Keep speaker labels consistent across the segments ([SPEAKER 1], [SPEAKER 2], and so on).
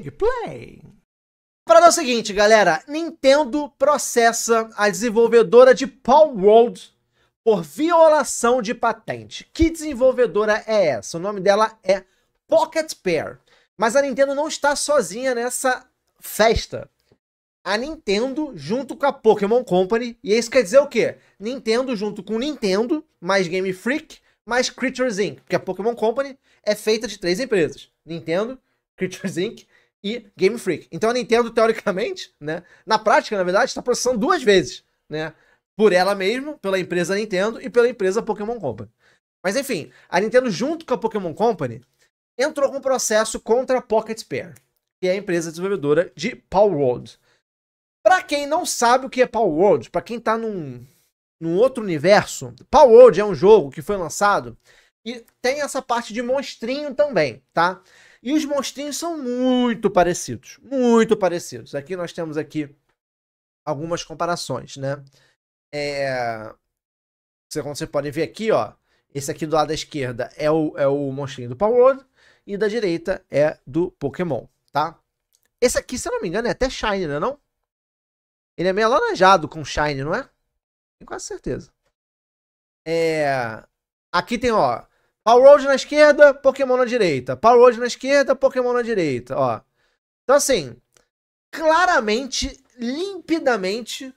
[SPEAKER 1] Chig Play. Para é o seguinte, galera, Nintendo processa a desenvolvedora de Paul World por violação de patente. Que desenvolvedora é essa? O nome dela é Pocket Pair. Mas a Nintendo não está sozinha nessa festa. A Nintendo junto com a Pokémon Company, e isso quer dizer o quê? Nintendo junto com Nintendo, mais Game Freak, mais Creatures Inc. Porque a Pokémon Company é feita de três empresas: Nintendo, Creatures Inc e Game Freak. Então a Nintendo, teoricamente, né, na prática, na verdade, está processando duas vezes, né? Por ela mesma, pela empresa Nintendo e pela empresa Pokémon Company. Mas enfim, a Nintendo, junto com a Pokémon Company, entrou com um processo contra a Pocket Pair, que é a empresa desenvolvedora de Power World. Pra quem não sabe o que é Power World, pra quem tá num, num outro universo, Power World é um jogo que foi lançado e tem essa parte de monstrinho também, tá? E os monstrinhos são muito parecidos, muito parecidos. Aqui nós temos aqui algumas comparações, né? É... Como vocês podem ver aqui, ó, esse aqui do lado da esquerda é o, é o monstrinho do Power World e da direita é do Pokémon, tá? Esse aqui, se eu não me engano, é até Shine, né não? Ele é meio alaranjado com Shine, não é? Tenho quase certeza. É... Aqui tem, ó, Power Road na esquerda, Pokémon na direita. Power Road na esquerda, Pokémon na direita, ó. Então, assim, claramente, limpidamente,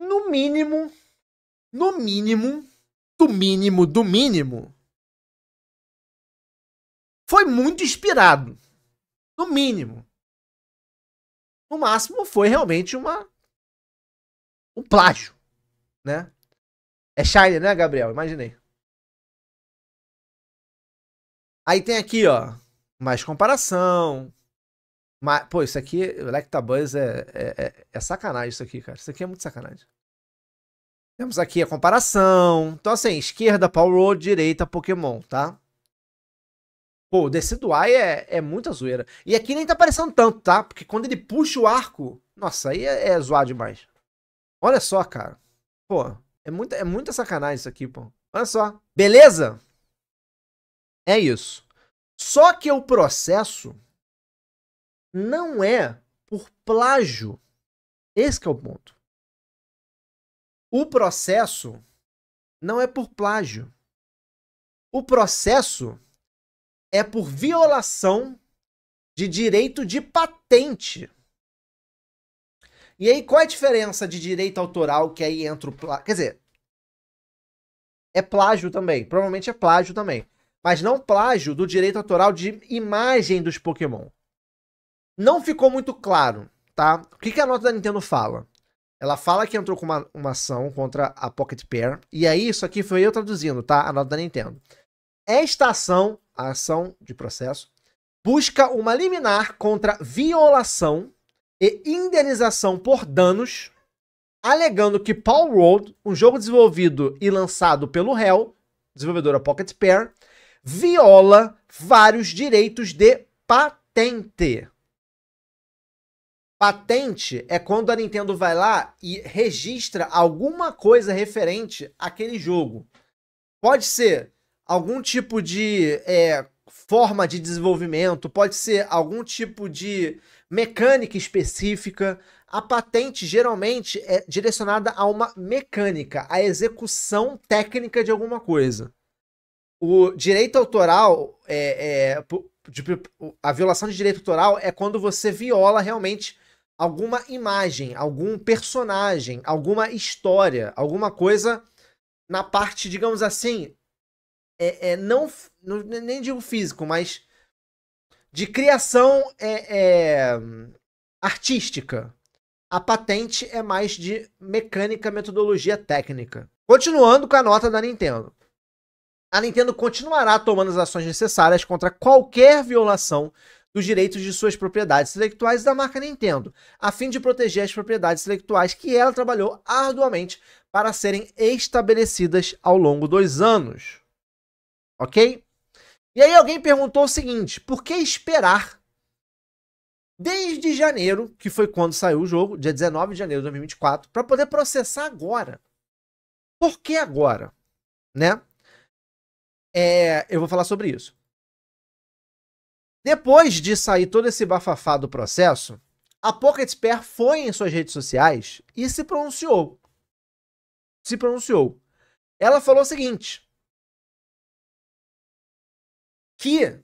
[SPEAKER 1] no mínimo, no mínimo, do mínimo, do mínimo, foi muito inspirado. No mínimo. No máximo, foi realmente uma. um plágio, né? É Shine, né, Gabriel? Imaginei. Aí tem aqui, ó, mais comparação. Mais... Pô, isso aqui, Electabuzz é, é, é, é sacanagem isso aqui, cara. Isso aqui é muito sacanagem. Temos aqui a comparação. Então, assim, esquerda, Power direita, Pokémon, tá? Pô, o Decidueye é, é muita zoeira. E aqui nem tá aparecendo tanto, tá? Porque quando ele puxa o arco, nossa, aí é, é zoar demais. Olha só, cara. Pô, é muita, é muita sacanagem isso aqui, pô. Olha só. Beleza? É isso. Só que o processo não é por plágio. Esse é o ponto. O processo não é por plágio. O processo é por violação de direito de patente. E aí, qual é a diferença de direito autoral que aí entra o plágio? Quer dizer, é plágio também. Provavelmente é plágio também mas não plágio do direito autoral de imagem dos Pokémon. Não ficou muito claro, tá? O que, que a nota da Nintendo fala? Ela fala que entrou com uma, uma ação contra a Pocket Pair, e aí isso aqui foi eu traduzindo, tá? A nota da Nintendo. Esta ação, a ação de processo, busca uma liminar contra violação e indenização por danos, alegando que Paul Road, um jogo desenvolvido e lançado pelo réu, desenvolvedora Pocket Pair, viola vários direitos de patente. Patente é quando a Nintendo vai lá e registra alguma coisa referente àquele jogo. Pode ser algum tipo de é, forma de desenvolvimento, pode ser algum tipo de mecânica específica. A patente geralmente é direcionada a uma mecânica, a execução técnica de alguma coisa. O direito autoral é, é, de, a violação de direito autoral é quando você viola realmente alguma imagem, algum personagem, alguma história, alguma coisa na parte, digamos assim, é, é não, não, nem digo físico, mas de criação é, é, artística. A patente é mais de mecânica, metodologia técnica. Continuando com a nota da Nintendo a Nintendo continuará tomando as ações necessárias contra qualquer violação dos direitos de suas propriedades intelectuais da marca Nintendo, a fim de proteger as propriedades intelectuais que ela trabalhou arduamente para serem estabelecidas ao longo dos anos. Ok? E aí alguém perguntou o seguinte: por que esperar desde janeiro, que foi quando saiu o jogo, dia 19 de janeiro de 2024, para poder processar agora? Por que agora? Né? É, eu vou falar sobre isso. Depois de sair todo esse bafafá do processo, a Pocket Pair foi em suas redes sociais e se pronunciou. Se pronunciou. Ela falou o seguinte: que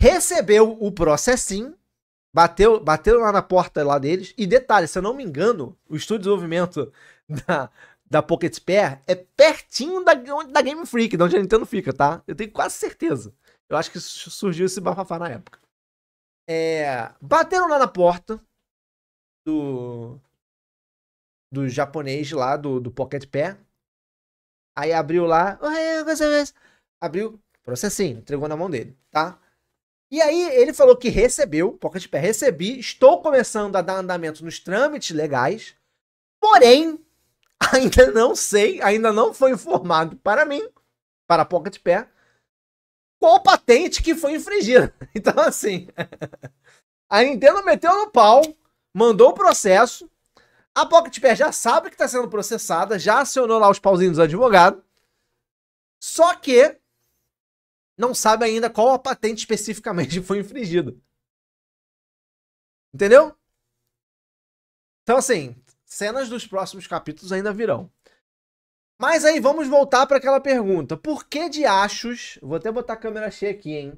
[SPEAKER 1] recebeu o processinho, bateu, bateu lá na porta lá deles, e detalhe, se eu não me engano, o estudo de desenvolvimento da, da Pocket Pair é pertinho da, da Game Freak, de onde a Nintendo fica, tá? Eu tenho quase certeza. Eu acho que surgiu esse bafafá na época. É, bateram lá na porta do do japonês lá, do, do Pocket Pair. Aí abriu lá, abriu, processinho, entregou na mão dele, tá? E aí ele falou que recebeu, Pocket Pair, recebi, estou começando a dar andamento nos trâmites legais, porém, Ainda não sei, ainda não foi informado para mim, para a Pocket Pair, qual patente que foi infringida. Então, assim, a Nintendo meteu no pau, mandou o processo, a Pocket Pair já sabe que está sendo processada, já acionou lá os pauzinhos do advogado, só que não sabe ainda qual a patente especificamente foi infringida. Entendeu? Então, assim, Cenas dos próximos capítulos ainda virão. Mas aí vamos voltar para aquela pergunta. Por que de achos? Vou até botar a câmera cheia aqui, hein?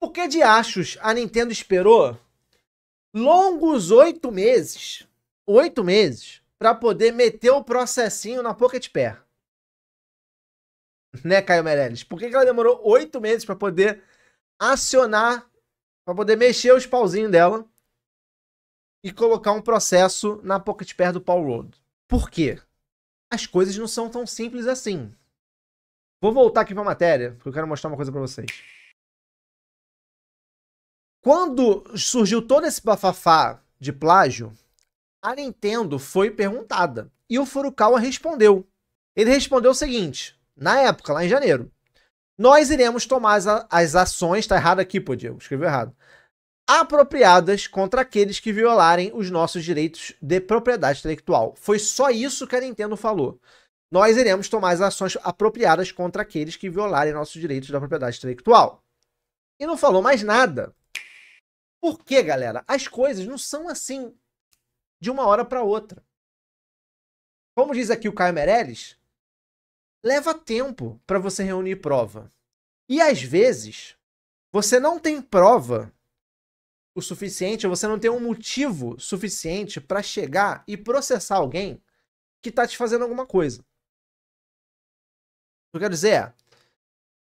[SPEAKER 1] Por que de achos a Nintendo esperou longos oito meses, oito meses, para poder meter o processinho na Pocket Pair? Né, Caio Meirelles? Por que, que ela demorou oito meses para poder acionar, para poder mexer os pauzinhos dela? e colocar um processo na Pocket Pair do Paul Road. Por quê? As coisas não são tão simples assim. Vou voltar aqui para a matéria, porque eu quero mostrar uma coisa para vocês. Quando surgiu todo esse bafafá de plágio, a Nintendo foi perguntada e o Furukawa respondeu. Ele respondeu o seguinte, na época, lá em janeiro, nós iremos tomar as, as ações, tá errado aqui, pô, Diego, escreveu errado apropriadas contra aqueles que violarem os nossos direitos de propriedade intelectual. Foi só isso que a Nintendo falou. Nós iremos tomar as ações apropriadas contra aqueles que violarem nossos direitos da propriedade intelectual. E não falou mais nada. Por quê, galera? As coisas não são assim de uma hora para outra. Como diz aqui o Caio Meirelles, leva tempo para você reunir prova. E às vezes, você não tem prova o suficiente, você não tem um motivo suficiente para chegar e processar alguém que tá te fazendo alguma coisa. O que eu quero dizer é,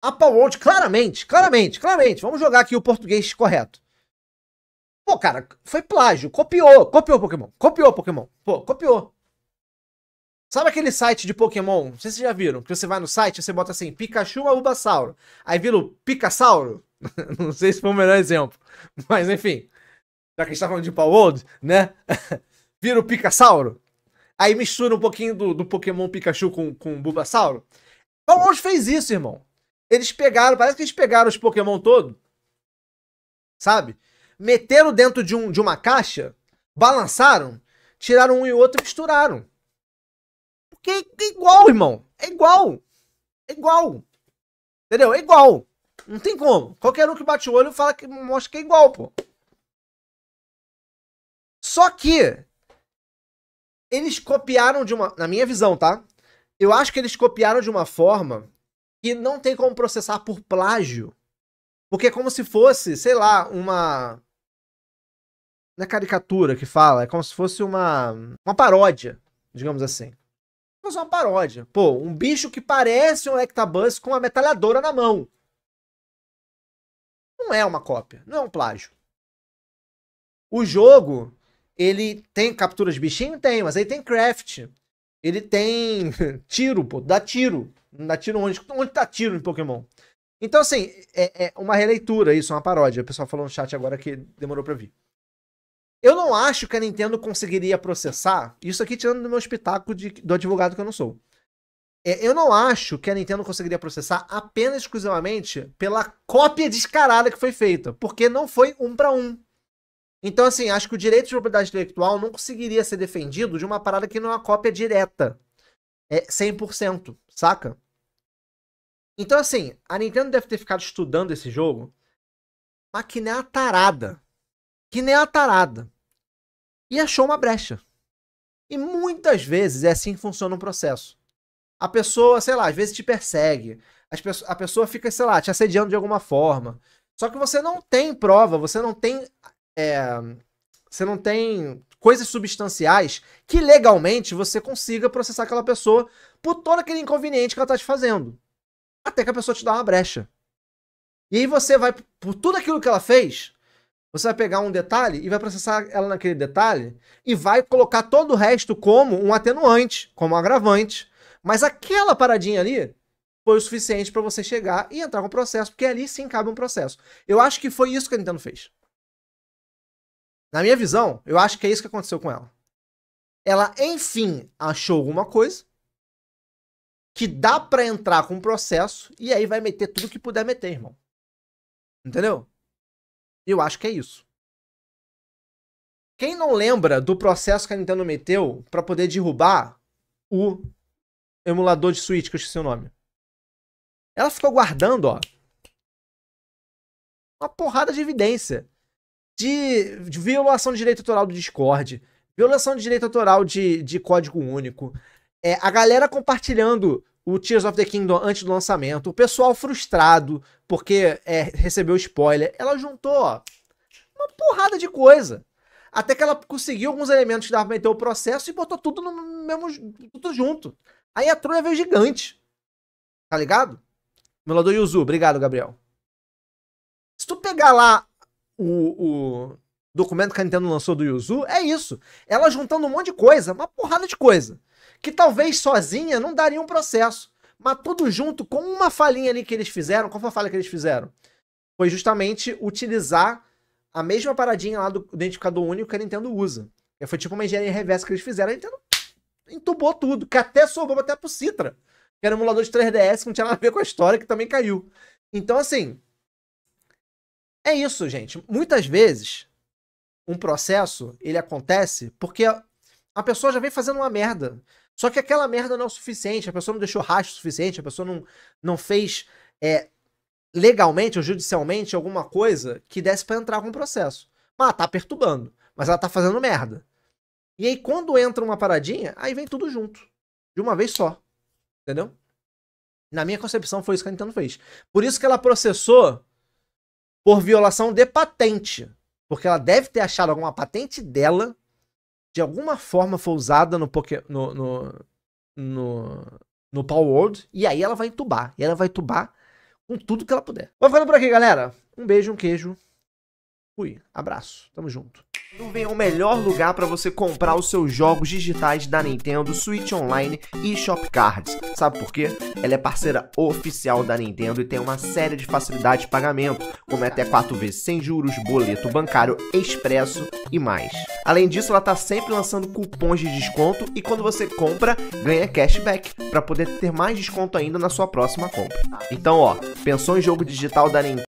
[SPEAKER 1] Apple Watch, claramente, claramente, claramente, vamos jogar aqui o português correto. Pô, cara, foi plágio, copiou, copiou Pokémon, copiou Pokémon, pô, copiou. Sabe aquele site de Pokémon? Não sei se vocês já viram. Que você vai no site você bota assim, Pikachu ou Ubasauro. Aí vira o Picassauro. não sei se foi o melhor exemplo. Mas enfim. Já que a gente tá falando de Palworld, né? vira o Picasauro. Aí mistura um pouquinho do, do Pokémon Pikachu com, com o Bulbasauro. Palworld fez isso, irmão. Eles pegaram, parece que eles pegaram os Pokémon todo. Sabe? Meteram dentro de, um, de uma caixa, balançaram, tiraram um e outro e misturaram. Que, é igual, irmão. É igual. É igual. Entendeu? É igual. Não tem como. Qualquer um que bate o olho fala que mostra que é igual, pô. Só que eles copiaram de uma, na minha visão, tá? Eu acho que eles copiaram de uma forma que não tem como processar por plágio. Porque é como se fosse, sei lá, uma na é caricatura que fala, é como se fosse uma uma paródia, digamos assim fazer é uma paródia. Pô, um bicho que parece um Ectabuzz com uma metalhadora na mão. Não é uma cópia, não é um plágio. O jogo, ele tem captura de bichinho? Tem, mas aí tem craft. Ele tem tiro, pô, dá tiro. Não dá tiro onde? Onde dá tá tiro em Pokémon? Então, assim, é, é uma releitura isso, é uma paródia. O pessoal falou no chat agora que demorou pra vir. Eu não acho que a Nintendo conseguiria processar. Isso aqui tirando do meu espetáculo de, do advogado que eu não sou. É, eu não acho que a Nintendo conseguiria processar apenas exclusivamente pela cópia descarada que foi feita, porque não foi um para um. Então, assim, acho que o direito de propriedade intelectual não conseguiria ser defendido de uma parada que não é uma cópia direta. É 100%, saca? Então, assim, a Nintendo deve ter ficado estudando esse jogo, mas que nem é a tarada. Que nem é a tarada e achou uma brecha. E muitas vezes é assim que funciona um processo. A pessoa, sei lá, às vezes te persegue, a pessoa fica, sei lá, te assediando de alguma forma. Só que você não tem prova, você não tem. É, você não tem coisas substanciais que legalmente você consiga processar aquela pessoa por todo aquele inconveniente que ela está te fazendo. Até que a pessoa te dá uma brecha. E aí você vai, por tudo aquilo que ela fez, você vai pegar um detalhe e vai processar ela naquele detalhe e vai colocar todo o resto como um atenuante, como um agravante. Mas aquela paradinha ali foi o suficiente para você chegar e entrar com o processo, porque ali sim cabe um processo. Eu acho que foi isso que a Nintendo fez. Na minha visão, eu acho que é isso que aconteceu com ela. Ela, enfim, achou alguma coisa que dá para entrar com um processo e aí vai meter tudo que puder meter, irmão. Entendeu? eu acho que é isso. Quem não lembra do processo que a Nintendo meteu para poder derrubar o emulador de Switch, que eu esqueci o nome? Ela ficou guardando, ó, uma porrada de evidência de, de violação de direito autoral do Discord, violação de direito autoral de, de código único, é, a galera compartilhando o Tears of the Kingdom antes do lançamento, o pessoal frustrado porque é, recebeu spoiler, ela juntou ó, uma porrada de coisa. Até que ela conseguiu alguns elementos que dava pra meter o processo e botou tudo no mesmo. tudo junto. Aí a Troia veio gigante. Tá ligado? Melador Yuzu, obrigado, Gabriel. Se tu pegar lá o, o documento que a Nintendo lançou do Yuzu, é isso. Ela juntando um monte de coisa, uma porrada de coisa, que talvez sozinha não daria um processo. Mas tudo junto com uma falinha ali que eles fizeram, qual foi a falha que eles fizeram? Foi justamente utilizar a mesma paradinha lá do identificador único que a Nintendo usa. É, foi tipo uma engenharia reversa que eles fizeram, a Nintendo entubou tudo, que até sobrou até pro Citra, que era um emulador de 3DS que não tinha nada a ver com a história, que também caiu. Então, assim, é isso, gente. Muitas vezes, um processo, ele acontece porque a pessoa já vem fazendo uma merda. Só que aquela merda não é o suficiente, a pessoa não deixou rastro suficiente, a pessoa não, não fez é, legalmente ou judicialmente alguma coisa que desse para entrar com o processo. Mas ah, ela tá perturbando, mas ela tá fazendo merda. E aí quando entra uma paradinha, aí vem tudo junto, de uma vez só. Entendeu? Na minha concepção foi isso que a Nintendo fez. Por isso que ela processou por violação de patente. Porque ela deve ter achado alguma patente dela, de alguma forma foi usada no, Poké, no, no, no, no Power World, e aí ela vai entubar. E ela vai entubar com tudo que ela puder. Vou ficando por aqui, galera. Um beijo, um queijo. Fui. Abraço. Tamo junto. Não vem o melhor lugar para você comprar os seus jogos digitais da Nintendo, Switch Online e Shop Cards. Sabe por quê? Ela é parceira oficial da Nintendo e tem uma série de facilidades de pagamento, como é até 4 vezes sem juros, boleto bancário expresso e mais. Além disso, ela está sempre lançando cupons de desconto e quando você compra, ganha cashback para poder ter mais desconto ainda na sua próxima compra. Então, ó, pensou em jogo digital da Nintendo?